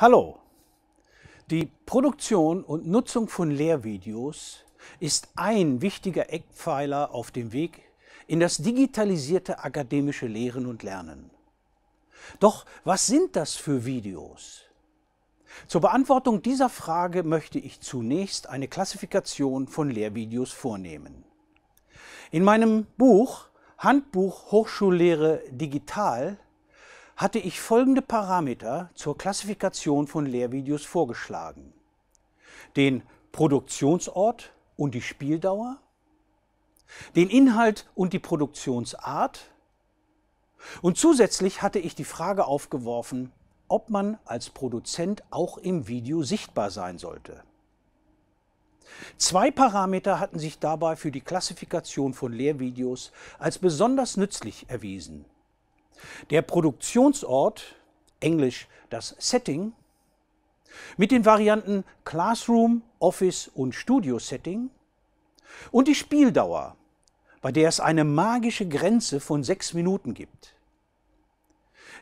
Hallo! Die Produktion und Nutzung von Lehrvideos ist ein wichtiger Eckpfeiler auf dem Weg in das digitalisierte akademische Lehren und Lernen. Doch was sind das für Videos? Zur Beantwortung dieser Frage möchte ich zunächst eine Klassifikation von Lehrvideos vornehmen. In meinem Buch Handbuch Hochschullehre Digital hatte ich folgende Parameter zur Klassifikation von Lehrvideos vorgeschlagen. Den Produktionsort und die Spieldauer, den Inhalt und die Produktionsart und zusätzlich hatte ich die Frage aufgeworfen, ob man als Produzent auch im Video sichtbar sein sollte. Zwei Parameter hatten sich dabei für die Klassifikation von Lehrvideos als besonders nützlich erwiesen der Produktionsort, englisch das Setting, mit den Varianten Classroom, Office und Studio Setting und die Spieldauer, bei der es eine magische Grenze von sechs Minuten gibt.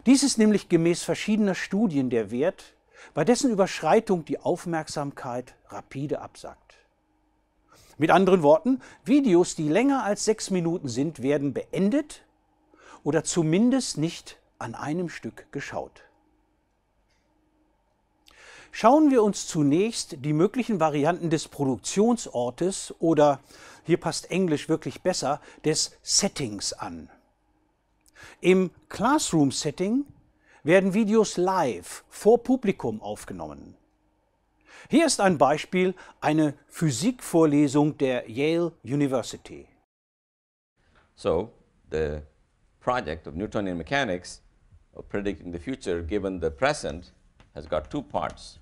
Dies ist nämlich gemäß verschiedener Studien der Wert, bei dessen Überschreitung die Aufmerksamkeit rapide absackt. Mit anderen Worten, Videos, die länger als sechs Minuten sind, werden beendet oder zumindest nicht an einem Stück geschaut. Schauen wir uns zunächst die möglichen Varianten des Produktionsortes oder, hier passt Englisch wirklich besser, des Settings an. Im Classroom-Setting werden Videos live vor Publikum aufgenommen. Hier ist ein Beispiel, eine Physikvorlesung der Yale University. So, the project of Newtonian mechanics of predicting the future given the present has got two parts.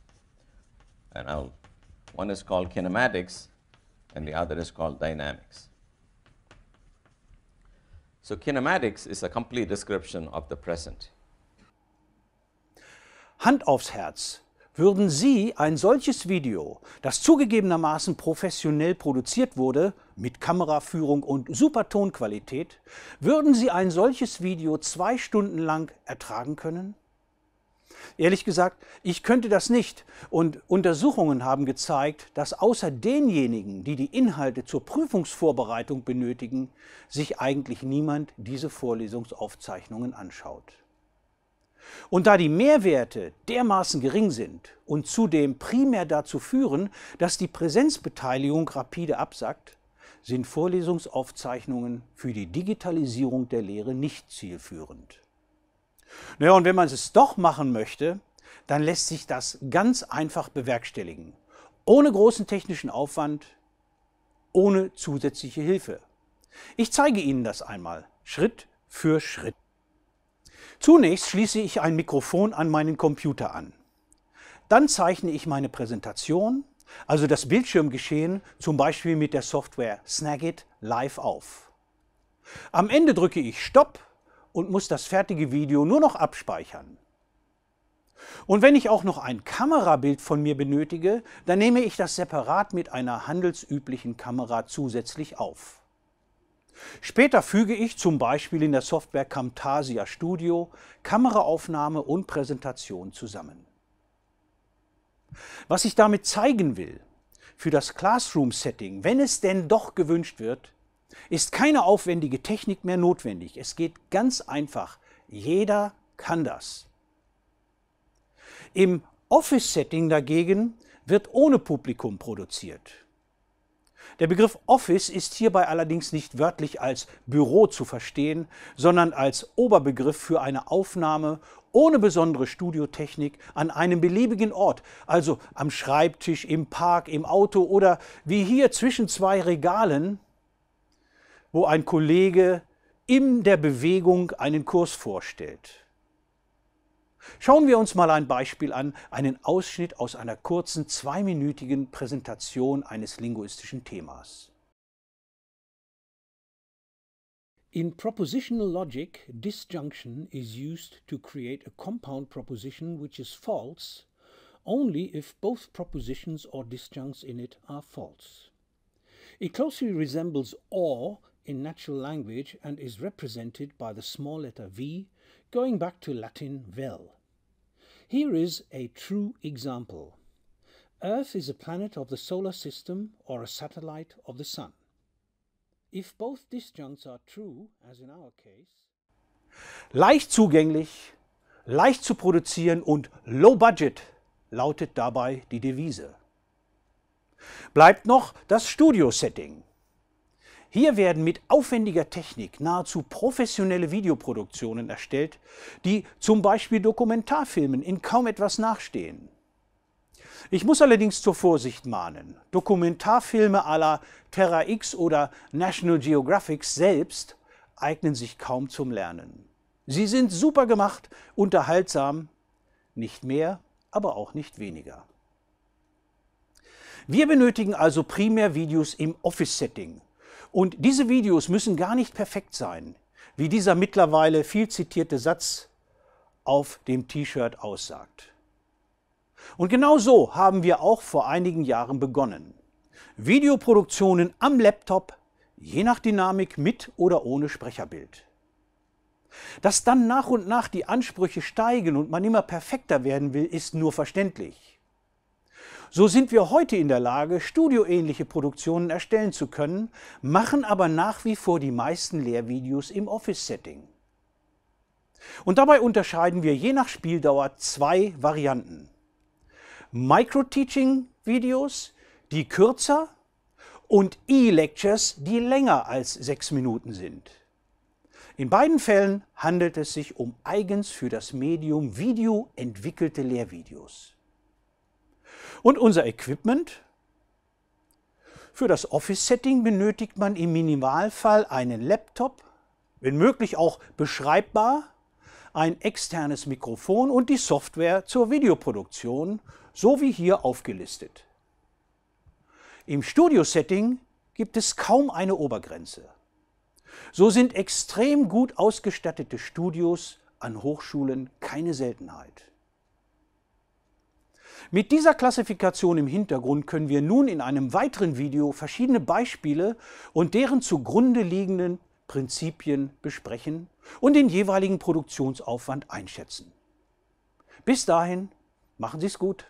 And I'll, one is called kinematics and the other is called dynamics. So kinematics is a complete description of the present. Hand aufs Herz. Würden Sie ein solches Video, das zugegebenermaßen professionell produziert wurde, mit Kameraführung und super Tonqualität, würden Sie ein solches Video zwei Stunden lang ertragen können? Ehrlich gesagt, ich könnte das nicht. Und Untersuchungen haben gezeigt, dass außer denjenigen, die die Inhalte zur Prüfungsvorbereitung benötigen, sich eigentlich niemand diese Vorlesungsaufzeichnungen anschaut. Und da die Mehrwerte dermaßen gering sind und zudem primär dazu führen, dass die Präsenzbeteiligung rapide absackt, sind Vorlesungsaufzeichnungen für die Digitalisierung der Lehre nicht zielführend. Naja, und wenn man es doch machen möchte, dann lässt sich das ganz einfach bewerkstelligen. Ohne großen technischen Aufwand, ohne zusätzliche Hilfe. Ich zeige Ihnen das einmal, Schritt für Schritt. Zunächst schließe ich ein Mikrofon an meinen Computer an. Dann zeichne ich meine Präsentation also das Bildschirmgeschehen zum Beispiel mit der Software Snagit live auf. Am Ende drücke ich Stopp und muss das fertige Video nur noch abspeichern. Und wenn ich auch noch ein Kamerabild von mir benötige, dann nehme ich das separat mit einer handelsüblichen Kamera zusätzlich auf. Später füge ich zum Beispiel in der Software Camtasia Studio Kameraaufnahme und Präsentation zusammen. Was ich damit zeigen will für das Classroom-Setting, wenn es denn doch gewünscht wird, ist keine aufwendige Technik mehr notwendig. Es geht ganz einfach. Jeder kann das. Im Office-Setting dagegen wird ohne Publikum produziert. Der Begriff Office ist hierbei allerdings nicht wörtlich als Büro zu verstehen, sondern als Oberbegriff für eine Aufnahme ohne besondere Studiotechnik an einem beliebigen Ort, also am Schreibtisch, im Park, im Auto oder wie hier zwischen zwei Regalen, wo ein Kollege in der Bewegung einen Kurs vorstellt. Schauen wir uns mal ein Beispiel an, einen Ausschnitt aus einer kurzen zweiminütigen Präsentation eines linguistischen Themas. In propositional logic, disjunction is used to create a compound proposition which is false only if both propositions or disjuncts in it are false. It closely resembles OR in natural language and is represented by the small letter V going back to Latin vel. Here is a true example. Earth is a planet of the solar system or a satellite of the sun. If both disjuncts are true, as in our case, leicht zugänglich, leicht zu produzieren und low budget lautet dabei die Devise. Bleibt noch das Studio-Setting. Hier werden mit aufwendiger Technik nahezu professionelle Videoproduktionen erstellt, die zum Beispiel Dokumentarfilmen in kaum etwas nachstehen. Ich muss allerdings zur Vorsicht mahnen. Dokumentarfilme à la Terra X oder National Geographic selbst eignen sich kaum zum Lernen. Sie sind super gemacht, unterhaltsam, nicht mehr, aber auch nicht weniger. Wir benötigen also primär Videos im Office-Setting. Und diese Videos müssen gar nicht perfekt sein, wie dieser mittlerweile viel zitierte Satz auf dem T-Shirt aussagt. Und genau so haben wir auch vor einigen Jahren begonnen. Videoproduktionen am Laptop, je nach Dynamik mit oder ohne Sprecherbild. Dass dann nach und nach die Ansprüche steigen und man immer perfekter werden will, ist nur verständlich. So sind wir heute in der Lage, studioähnliche Produktionen erstellen zu können, machen aber nach wie vor die meisten Lehrvideos im Office-Setting. Und dabei unterscheiden wir je nach Spieldauer zwei Varianten. Micro-Teaching-Videos, die kürzer und E-Lectures, die länger als sechs Minuten sind. In beiden Fällen handelt es sich um eigens für das Medium Video entwickelte Lehrvideos. Und unser Equipment? Für das Office-Setting benötigt man im Minimalfall einen Laptop, wenn möglich auch beschreibbar ein externes Mikrofon und die Software zur Videoproduktion, so wie hier aufgelistet. Im Studio-Setting gibt es kaum eine Obergrenze. So sind extrem gut ausgestattete Studios an Hochschulen keine Seltenheit. Mit dieser Klassifikation im Hintergrund können wir nun in einem weiteren Video verschiedene Beispiele und deren zugrunde liegenden Prinzipien besprechen und den jeweiligen Produktionsaufwand einschätzen. Bis dahin, machen Sie es gut.